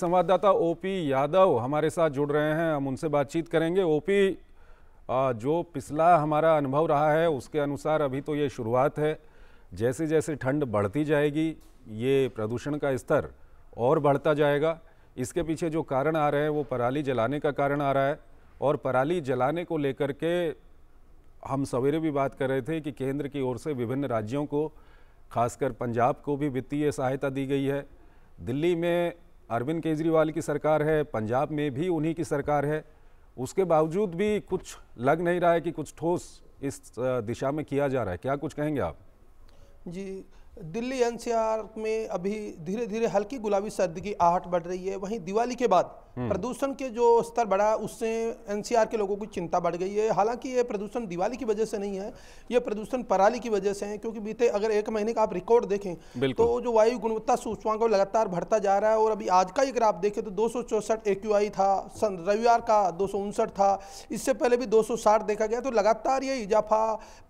संवाददाता ओपी यादव हमारे साथ जुड़ रहे हैं हम उनसे बातचीत करेंगे ओपी जो पिछला हमारा अनुभव रहा है उसके अनुसार अभी तो ये शुरुआत है जैसे जैसे ठंड बढ़ती जाएगी ये प्रदूषण का स्तर और बढ़ता जाएगा इसके पीछे जो कारण आ रहे हैं वो पराली जलाने का कारण आ रहा है और पराली जलाने को लेकर के हम सवेरे भी बात कर रहे थे कि केंद्र की ओर से विभिन्न राज्यों को खासकर पंजाब को भी वित्तीय सहायता दी गई है दिल्ली में अरविंद केजरीवाल की सरकार है पंजाब में भी उन्हीं की सरकार है उसके बावजूद भी कुछ लग नहीं रहा है कि कुछ ठोस इस दिशा में किया जा रहा है क्या कुछ कहेंगे आप जी दिल्ली एनसीआर में अभी धीरे धीरे हल्की गुलाबी सर्द की आहट बढ़ रही है वहीं दिवाली के बाद हम्म। प्रदूषण के जो स्तर बढ़ा उससे एनसीआर के लोगों की चिंता बढ़ गई है हालांकि ये प्रदूषण दिवाली की वजह से नहीं है ये प्रदूषण पराली की वजह से है क्योंकि बीते अगर एक महीने का आप रिकॉर्ड देखें तो जो वायु गुणवत्ता को लगातार बढ़ता जा रहा है और अभी आज का ही अगर आप देखें तो दो सौ था रविवार का दो था इससे पहले भी दो देखा गया तो लगातार ये इजाफा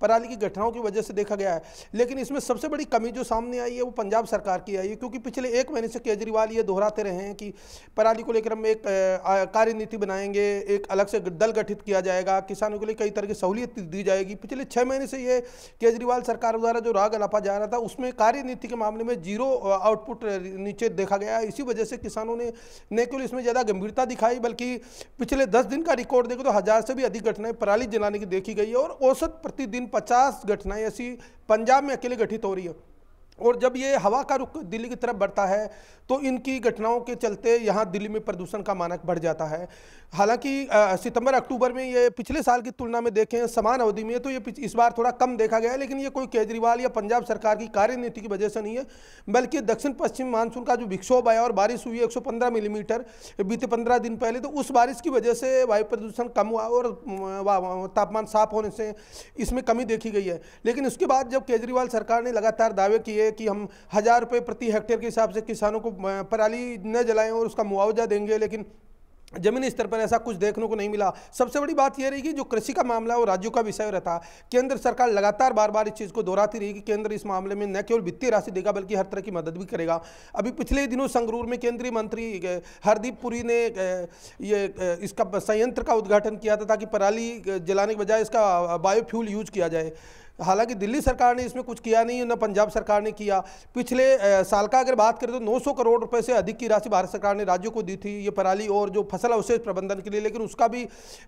पराली की घटनाओं की वजह से देखा गया है लेकिन इसमें सबसे बड़ी कमी जो सामने आई है वो पंजाब सरकार की आई है क्योंकि पिछले एक महीने से केजरीवाल ये दोहराते रहे हैं कि पराली को लेकर हम एक कार्य नीति बनाएंगे एक अलग से दल गठित किया जाएगा किसानों के लिए कई तरह की सहूलियत दी जाएगी पिछले छः महीने से ये केजरीवाल सरकार द्वारा जो राग अलापा जा रहा था उसमें कार्य नीति के मामले में जीरो आउटपुट नीचे देखा गया इसी वजह से किसानों ने न केवल इसमें ज़्यादा गंभीरता दिखाई बल्कि पिछले दस दिन का रिकॉर्ड देखो तो हज़ार से भी अधिक घटनाएं पराली जलाने की देखी गई है और औसत प्रतिदिन पचास घटनाएं ऐसी पंजाब में अकेले गठित हो रही है और जब ये हवा का रुख दिल्ली की तरफ बढ़ता है तो इनकी घटनाओं के चलते यहाँ दिल्ली में प्रदूषण का मानक बढ़ जाता है हालांकि सितंबर अक्टूबर में ये पिछले साल की तुलना में देखें समान अवधि में तो ये इस बार थोड़ा कम देखा गया है लेकिन ये कोई केजरीवाल या पंजाब सरकार की कार्यनीति की वजह से नहीं है बल्कि दक्षिण पश्चिम मानसून का जो विक्षोभ आया और बारिश हुई 115 मिलीमीटर बीते पंद्रह दिन पहले तो उस बारिश की वजह से वायु प्रदूषण कम हुआ और तापमान साफ होने से इसमें कमी देखी गई है लेकिन उसके बाद जब केजरीवाल सरकार ने लगातार दावे किए लिए कि हम हज़ार रुपये प्रति हेक्टेयर के हिसाब से किसानों को पराली न जलाएं और उसका मुआवजा देंगे लेकिन जमीनी स्तर पर ऐसा कुछ देखने को नहीं मिला सबसे बड़ी बात यह रही कि जो कृषि का मामला वो राज्यों का विषय रहता केंद्र सरकार लगातार बार बार इस चीज़ को दोहराती रही कि केंद्र इस मामले में न केवल वित्तीय राशि देगा बल्कि हर तरह की मदद भी करेगा अभी पिछले दिनों संगरूर में केंद्रीय मंत्री हरदीप पुरी ने ये इसका संयंत्र का उद्घाटन किया था ताकि पराली जलाने के बजाय इसका बायोफ्यूल यूज किया जाए हालांकि दिल्ली सरकार ने इसमें कुछ किया नहीं है न पंजाब सरकार ने किया पिछले साल का अगर बात करें तो 900 करोड़ रुपए से अधिक की राशि भारत सरकार ने राज्यों को दी थी ये पराली और जो फसल अवशेष प्रबंधन के लिए लेकिन उसका भी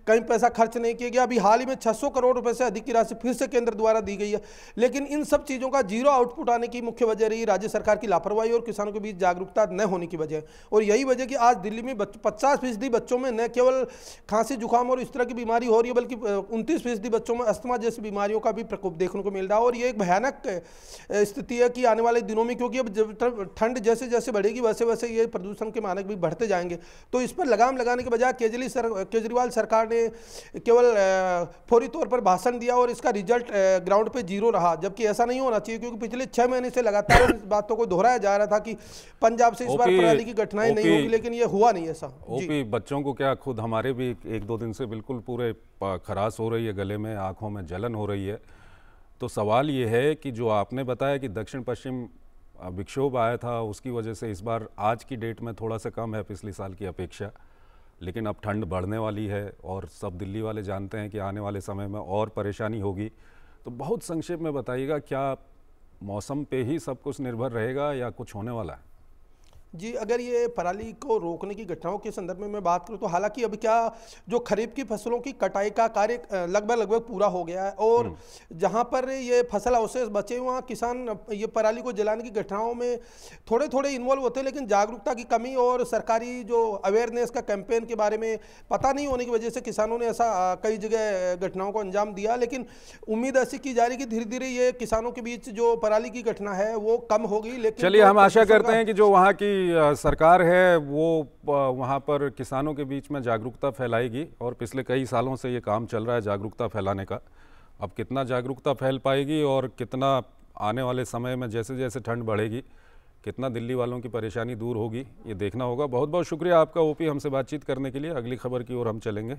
कहीं पैसा खर्च नहीं किया गया अभी हाल ही में छह करोड़ रुपये से अधिक की राशि फिर से केंद्र द्वारा दी गई है लेकिन इन सब चीज़ों का जीरो आउटपुट आने की मुख्य वजह रही राज्य सरकार की लापरवाही और किसानों के बीच जागरूकता न होने की वजह और यही वजह कि आज दिल्ली में पचास फीसदी बच्चों में न केवल खांसी जुकाम और इस तरह की बीमारी हो रही है बल्कि उनतीस फीसदी बच्चों में अस्थमा जैसी बीमारियों का भी प्रकोप देखने को मिल रहा है और ये एक भयानक स्थिति है कि आने वाले दिनों में क्योंकि अब जब ठंड जैसे जैसे बढ़ेगी वैसे वैसे ये प्रदूषण के मानक भी बढ़ते जाएंगे तो इस पर लगाम लगाने के बजाय केजरी सर केजरीवाल सरकार ने केवल फौरी तौर पर भाषण दिया और इसका रिजल्ट ग्राउंड पर जीरो रहा जबकि ऐसा नहीं होना चाहिए क्योंकि पिछले छः महीने से लगातार इस बातों को दोहराया जा रहा था कि पंजाब से इस बार प्रणाली की घटनाएं नहीं होगी लेकिन ये हुआ नहीं ऐसा ओपी बच्चों को क्या खुद हमारे भी एक दो दिन से बिल्कुल पूरे खराश हो रही है गले में आंखों में जलन हो रही है तो सवाल ये है कि जो आपने बताया कि दक्षिण पश्चिम विक्षोभ आया था उसकी वजह से इस बार आज की डेट में थोड़ा सा कम है पिछले साल की अपेक्षा लेकिन अब ठंड बढ़ने वाली है और सब दिल्ली वाले जानते हैं कि आने वाले समय में और परेशानी होगी तो बहुत संक्षेप में बताइएगा क्या मौसम पे ही सब कुछ निर्भर रहेगा या कुछ होने वाला है जी अगर ये पराली को रोकने की घटनाओं के संदर्भ में मैं बात करूँ तो हालांकि अब क्या जो खरीफ की फसलों की कटाई का कार्य लगभग लगभग पूरा हो गया है और हम्म। जहाँ पर ये फसल अवशेष बचे वहाँ किसान ये पराली को जलाने की घटनाओं में थोड़े थोड़े इन्वॉल्व होते हैं लेकिन जागरूकता की कमी और सरकारी जो अवेयरनेस का कैंपेन के बारे में पता नहीं होने की वजह से किसानों ने ऐसा कई जगह घटनाओं को अंजाम दिया लेकिन उम्मीद ऐसी की जा रही कि धीरे धीरे ये किसानों के बीच जो पराली की घटना है वो कम होगी लेकिन चलिए हम आशा करते हैं कि जो वहाँ की सरकार है वो वहाँ पर किसानों के बीच में जागरूकता फैलाएगी और पिछले कई सालों से ये काम चल रहा है जागरूकता फैलाने का अब कितना जागरूकता फैल पाएगी और कितना आने वाले समय में जैसे जैसे ठंड बढ़ेगी कितना दिल्ली वालों की परेशानी दूर होगी ये देखना होगा बहुत बहुत शुक्रिया आपका ओपी हमसे बातचीत करने के लिए अगली खबर की ओर हम चलेंगे